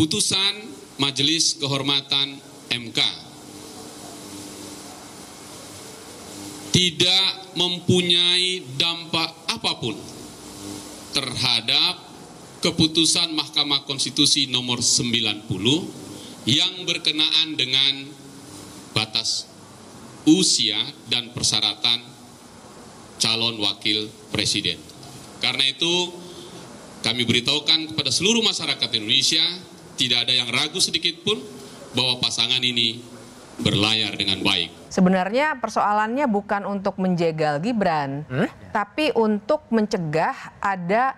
keputusan Majelis Kehormatan MK tidak mempunyai dampak apapun terhadap keputusan Mahkamah Konstitusi nomor 90 yang berkenaan dengan batas usia dan persyaratan calon wakil presiden. Karena itu kami beritahukan kepada seluruh masyarakat Indonesia tidak ada yang ragu sedikit pun bahwa pasangan ini berlayar dengan baik. Sebenarnya persoalannya bukan untuk menjegal Gibran, hmm? tapi untuk mencegah ada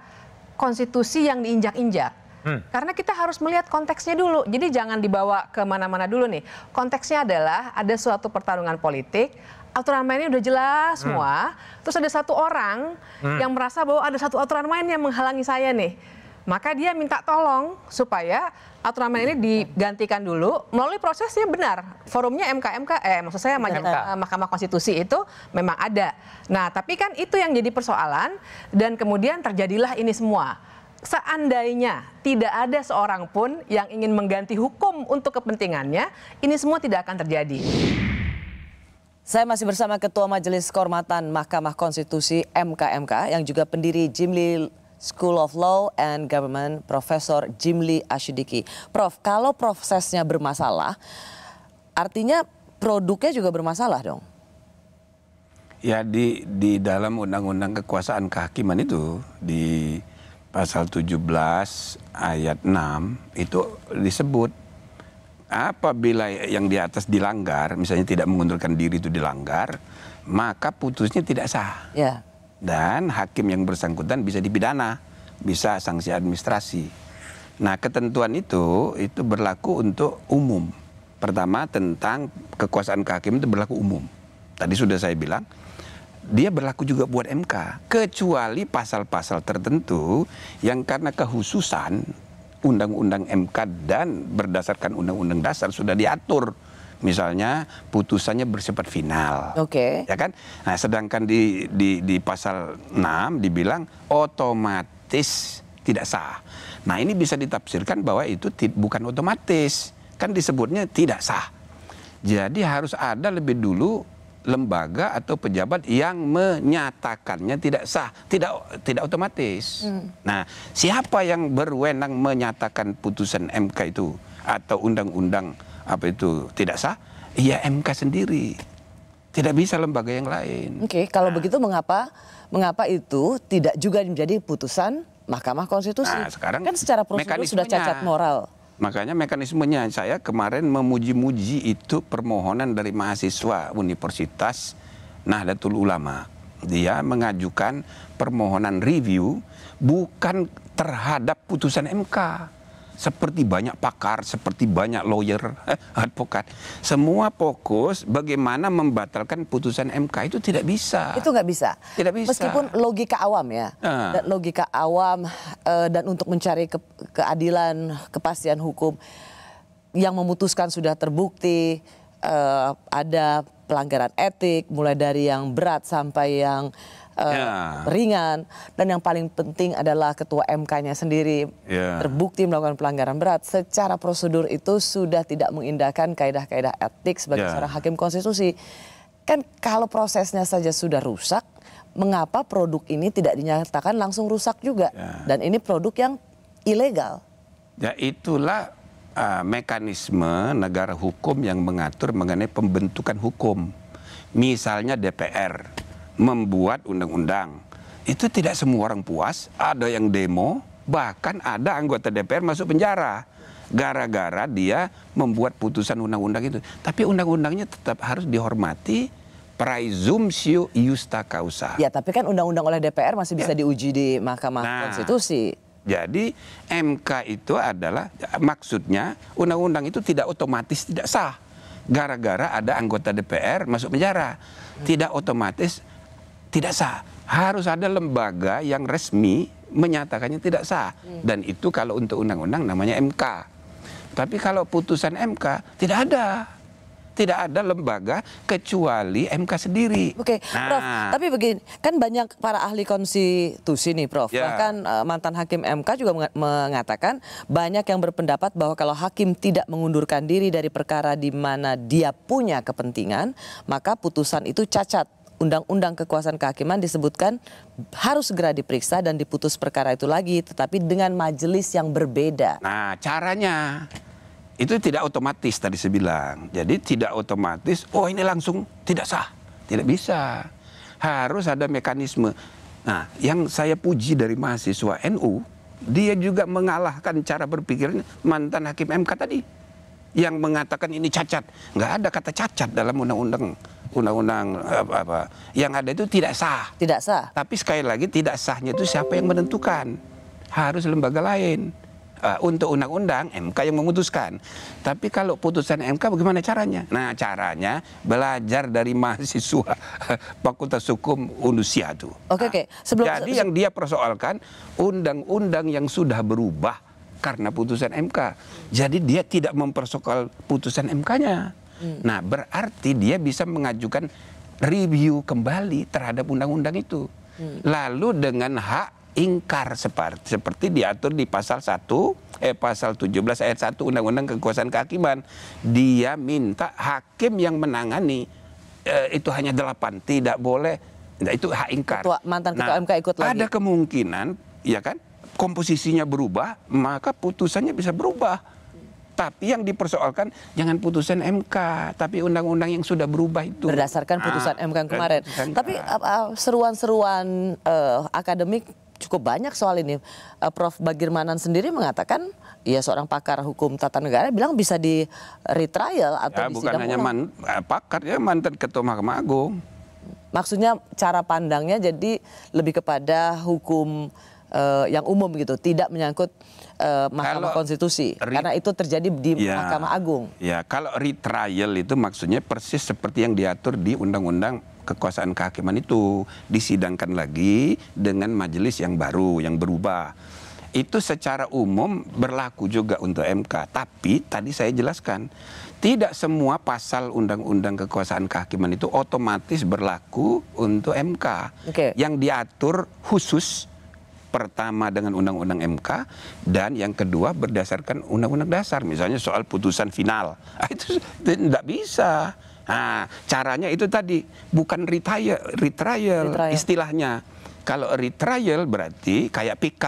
konstitusi yang diinjak-injak. Hmm. Karena kita harus melihat konteksnya dulu. Jadi jangan dibawa kemana mana-mana dulu nih. Konteksnya adalah ada suatu pertarungan politik, aturan mainnya udah jelas hmm. semua. Terus ada satu orang hmm. yang merasa bahwa ada satu aturan main yang menghalangi saya nih maka dia minta tolong supaya aturan main ini hmm. digantikan dulu melalui prosesnya benar forumnya MKMK eh maksud saya MK. Eh, Mahkamah Konstitusi itu memang ada nah tapi kan itu yang jadi persoalan dan kemudian terjadilah ini semua seandainya tidak ada seorang pun yang ingin mengganti hukum untuk kepentingannya ini semua tidak akan terjadi saya masih bersama Ketua Majelis Kehormatan Mahkamah Konstitusi MKMK yang juga pendiri Jimli School of Law and Government, Profesor Jimli Ashidiki. Prof, kalau prosesnya bermasalah, artinya produknya juga bermasalah dong? Ya di di dalam undang-undang kekuasaan kehakiman itu di pasal 17 ayat 6 itu disebut apabila yang di atas dilanggar, misalnya tidak mengundurkan diri itu dilanggar, maka putusnya tidak sah. Ya dan hakim yang bersangkutan bisa dipidana, bisa sanksi administrasi. Nah, ketentuan itu itu berlaku untuk umum. Pertama tentang kekuasaan kehakiman itu berlaku umum. Tadi sudah saya bilang, dia berlaku juga buat MK, kecuali pasal-pasal tertentu yang karena kehususan undang-undang MK dan berdasarkan undang-undang dasar sudah diatur misalnya putusannya bersifat final. Oke. Okay. Ya kan? Nah, sedangkan di di di pasal 6 dibilang otomatis tidak sah. Nah, ini bisa ditafsirkan bahwa itu bukan otomatis. Kan disebutnya tidak sah. Jadi harus ada lebih dulu lembaga atau pejabat yang menyatakannya tidak sah, tidak tidak otomatis. Hmm. Nah, siapa yang berwenang menyatakan putusan MK itu atau undang-undang apa itu tidak sah? Iya MK sendiri. Tidak bisa lembaga yang lain. Oke, okay, kalau nah. begitu mengapa mengapa itu tidak juga menjadi putusan Mahkamah Konstitusi? Nah, sekarang kan secara prosedur sudah cacat moral. Makanya mekanismenya saya kemarin memuji-muji itu permohonan dari mahasiswa Universitas Nahdlatul Ulama. Dia mengajukan permohonan review bukan terhadap putusan MK seperti banyak pakar, seperti banyak lawyer, eh, advokat. Semua fokus bagaimana membatalkan putusan MK itu tidak bisa. Itu nggak bisa. Tidak bisa. Meskipun logika awam ya, uh. logika awam uh, dan untuk mencari ke keadilan, kepastian hukum yang memutuskan sudah terbukti uh, ada pelanggaran etik, mulai dari yang berat sampai yang yeah. Ya. ringan dan yang paling penting adalah ketua MK-nya sendiri yeah. terbukti melakukan pelanggaran berat secara prosedur itu sudah tidak mengindahkan kaedah-kaedah etik sebagai yeah. seorang hakim konstitusi kan kalau prosesnya saja sudah rusak mengapa produk ini tidak dinyatakan langsung rusak juga yeah. dan ini produk yang ilegal ya itulah uh, mekanisme negara hukum yang mengatur mengenai pembentukan hukum. Misalnya DPR membuat undang-undang. Itu tidak semua orang puas, ada yang demo, bahkan ada anggota DPR masuk penjara gara-gara dia membuat putusan undang-undang itu. Tapi undang-undangnya tetap harus dihormati praizumsio iusta causa. Ya, tapi kan undang-undang oleh DPR masih bisa ya. diuji di Mahkamah nah, Konstitusi. Jadi MK itu adalah maksudnya undang-undang itu tidak otomatis tidak sah. Gara-gara ada anggota DPR masuk penjara. Tidak otomatis tidak sah. Harus ada lembaga yang resmi menyatakannya tidak sah. Hmm. Dan itu kalau untuk undang-undang namanya MK. Tapi kalau putusan MK tidak ada tidak ada lembaga kecuali MK sendiri. Oke, okay. nah. Prof. Tapi begini, kan banyak para ahli konstitusi nih, Prof. Yeah. Bahkan uh, mantan hakim MK juga mengatakan banyak yang berpendapat bahwa kalau hakim tidak mengundurkan diri dari perkara di mana dia punya kepentingan, maka putusan itu cacat Undang-Undang Kekuasaan Kehakiman disebutkan harus segera diperiksa dan diputus perkara itu lagi, tetapi dengan majelis yang berbeda. Nah, caranya itu tidak otomatis tadi saya bilang. Jadi tidak otomatis, oh ini langsung tidak sah. Tidak bisa. Harus ada mekanisme. Nah, yang saya puji dari mahasiswa NU, dia juga mengalahkan cara berpikirnya mantan hakim MK tadi yang mengatakan ini cacat. Nggak ada kata cacat dalam undang-undang undang-undang apa, apa yang ada itu tidak sah. Tidak sah. Tapi sekali lagi tidak sahnya itu siapa yang menentukan? Harus lembaga lain. Uh, untuk undang-undang MK yang memutuskan. Tapi kalau putusan MK bagaimana caranya? Nah, caranya belajar dari mahasiswa Fakultas Hukum Unusia itu. Oke, okay, oke. Okay. Ah, Sebelum Jadi yang dia persoalkan undang-undang yang sudah berubah karena putusan MK. Jadi dia tidak mempersoal putusan MK-nya. Hmm. Nah, berarti dia bisa mengajukan review kembali terhadap undang-undang itu. Hmm. Lalu dengan hak ingkar seperti seperti diatur di pasal 1 eh pasal 17 ayat 1 Undang-Undang Kekuasaan Kehakiman. Dia minta hakim yang menangani eh, itu hanya 8, tidak boleh. Nah, itu hak ingkar. Ketua, mantan ketua nah, MK ikut lagi. Ada kemungkinan ya kan komposisinya berubah, maka putusannya bisa berubah tapi yang dipersoalkan jangan putusan MK, tapi undang-undang yang sudah berubah itu. Berdasarkan ah, putusan ah, MK kan? kemarin. Tapi uh, uh, seruan-seruan uh, akademik cukup banyak soal ini. Uh, Prof. Bagirmanan sendiri mengatakan, ya seorang pakar hukum tata negara bilang bisa di retrial atau ya, di bukan hanya man, uh, pakar ya mantan ketua Mahkamah Agung. Maksudnya cara pandangnya jadi lebih kepada hukum uh, yang umum gitu, tidak menyangkut uh, Mahkamah kalau Konstitusi karena itu terjadi di ya, Mahkamah Agung. Ya, kalau retrial itu maksudnya persis seperti yang diatur di Undang-Undang kekuasaan kehakiman itu disidangkan lagi dengan majelis yang baru yang berubah itu secara umum berlaku juga untuk MK. Tapi tadi saya jelaskan, tidak semua pasal undang-undang kekuasaan kehakiman itu otomatis berlaku untuk MK. Okay. Yang diatur khusus pertama dengan undang-undang MK dan yang kedua berdasarkan undang-undang dasar misalnya soal putusan final ah, itu tidak bisa nah caranya itu tadi bukan retire, retrial retrial istilahnya kalau retrial berarti kayak PK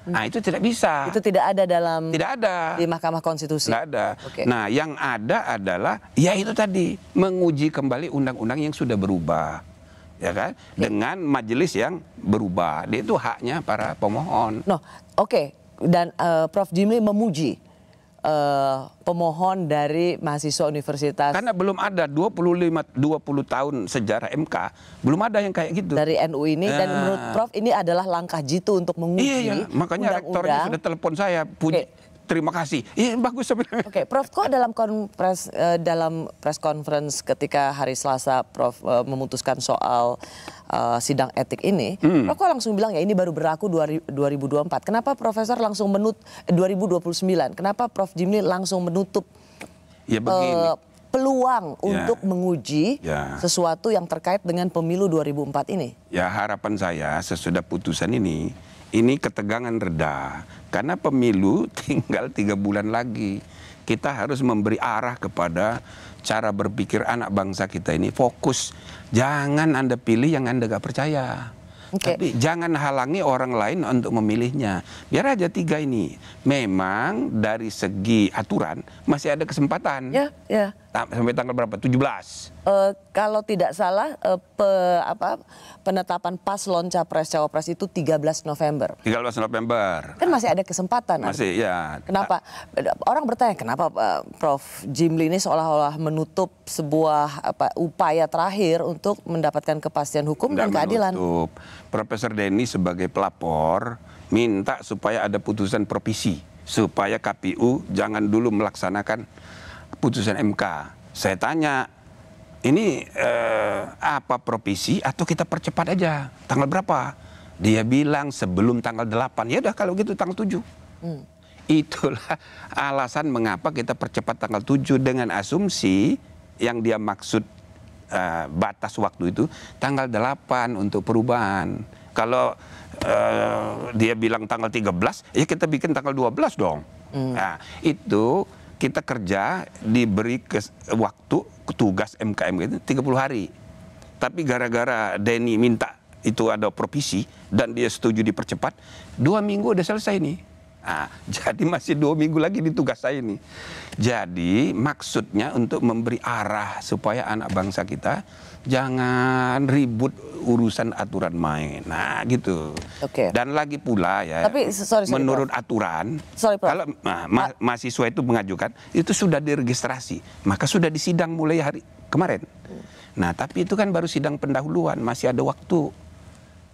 Nah hmm. itu tidak bisa. Itu tidak ada dalam. Tidak ada. Di Mahkamah Konstitusi. Tidak ada. Okay. Nah yang ada adalah ya itu tadi menguji kembali undang-undang yang sudah berubah ya kan? Ya. Dengan majelis yang berubah. Dia itu haknya para pemohon. No, oke. Okay. Dan uh, Prof Jimli memuji uh, pemohon dari mahasiswa universitas. Karena belum ada 25 20 tahun sejarah MK, belum ada yang kayak gitu. Dari NU ini nah. dan menurut Prof ini adalah langkah jitu untuk menguji. Iya, iya. makanya undang -undang. rektornya sudah telepon saya puji okay terima kasih. Iya bagus Oke, okay, Prof, kok dalam konpres uh, dalam press conference ketika hari Selasa Prof uh, memutuskan soal uh, sidang etik ini, hmm. Prof kok langsung bilang ya ini baru berlaku 2024. Kenapa Profesor langsung menut 2029? Kenapa Prof Jimli langsung menutup ya begini. Uh, peluang ya. untuk menguji ya. sesuatu yang terkait dengan pemilu 2004 ini? Ya harapan saya sesudah putusan ini ini ketegangan reda karena pemilu tinggal tiga bulan lagi kita harus memberi arah kepada cara berpikir anak bangsa kita ini fokus jangan anda pilih yang anda gak percaya okay. tapi jangan halangi orang lain untuk memilihnya biar aja tiga ini memang dari segi aturan masih ada kesempatan ya yeah, ya yeah sampai tanggal berapa? 17. Uh, eh, kalau tidak salah uh, pe, apa, penetapan paslon capres cawapres itu 13 November. 13 November. Kan masih ada kesempatan. Masih ya. Kenapa orang bertanya kenapa uh, Prof Jimli ini seolah-olah menutup sebuah apa, upaya terakhir untuk mendapatkan kepastian hukum dan keadilan. Menutup. Profesor Denny sebagai pelapor minta supaya ada putusan provisi supaya KPU jangan dulu melaksanakan putusan MK. Saya tanya, ini eh, apa provisi atau kita percepat aja tanggal berapa? Dia bilang sebelum tanggal 8. Ya udah kalau gitu tanggal 7. Hmm. Itulah alasan mengapa kita percepat tanggal 7 dengan asumsi yang dia maksud eh, batas waktu itu tanggal 8 untuk perubahan. Kalau eh, dia bilang tanggal 13, ya kita bikin tanggal 12 dong. Hmm. Nah, itu kita kerja diberi ke, waktu tugas MKM itu 30 hari. Tapi gara-gara Denny minta itu ada provisi dan dia setuju dipercepat, dua minggu udah selesai nih Nah, jadi masih dua minggu lagi di tugas saya ini. Jadi maksudnya untuk memberi arah supaya anak bangsa kita jangan ribut urusan aturan main. Nah, gitu. Oke. Okay. Dan lagi pula ya. Tapi sorry, sorry, menurut Prof. aturan, sorry, kalau nah, ma Ma mahasiswa itu mengajukan itu sudah diregistrasi, maka sudah disidang mulai hari kemarin. Hmm. Nah, tapi itu kan baru sidang pendahuluan, masih ada waktu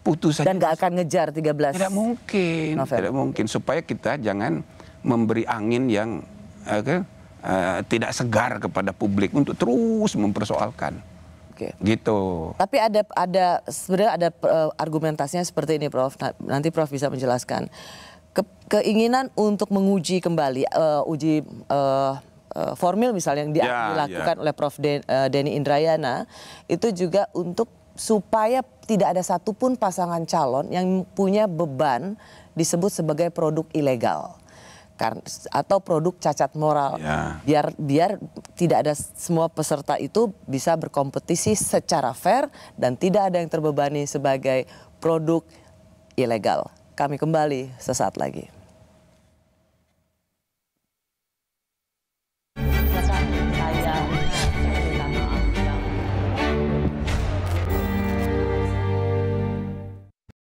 putus Dan nggak akan ngejar 13. Tidak mungkin, Novel. tidak mungkin supaya kita jangan memberi angin yang okay, uh, eh, eh, tidak segar kepada publik untuk terus mempersoalkan. Oke. Gitu. Tapi ada ada sebenarnya ada uh, argumentasinya seperti ini Prof. Nah, nanti Prof bisa menjelaskan. Ke, keinginan untuk menguji kembali uh, uji uh, formil misalnya yang dilakukan ya, ya, dilakukan oleh Prof. Denny Indrayana itu juga untuk supaya tidak ada satupun pasangan calon yang punya beban disebut sebagai produk ilegal atau produk cacat moral ya. biar biar tidak ada semua peserta itu bisa berkompetisi secara fair dan tidak ada yang terbebani sebagai produk ilegal. Kami kembali sesaat lagi.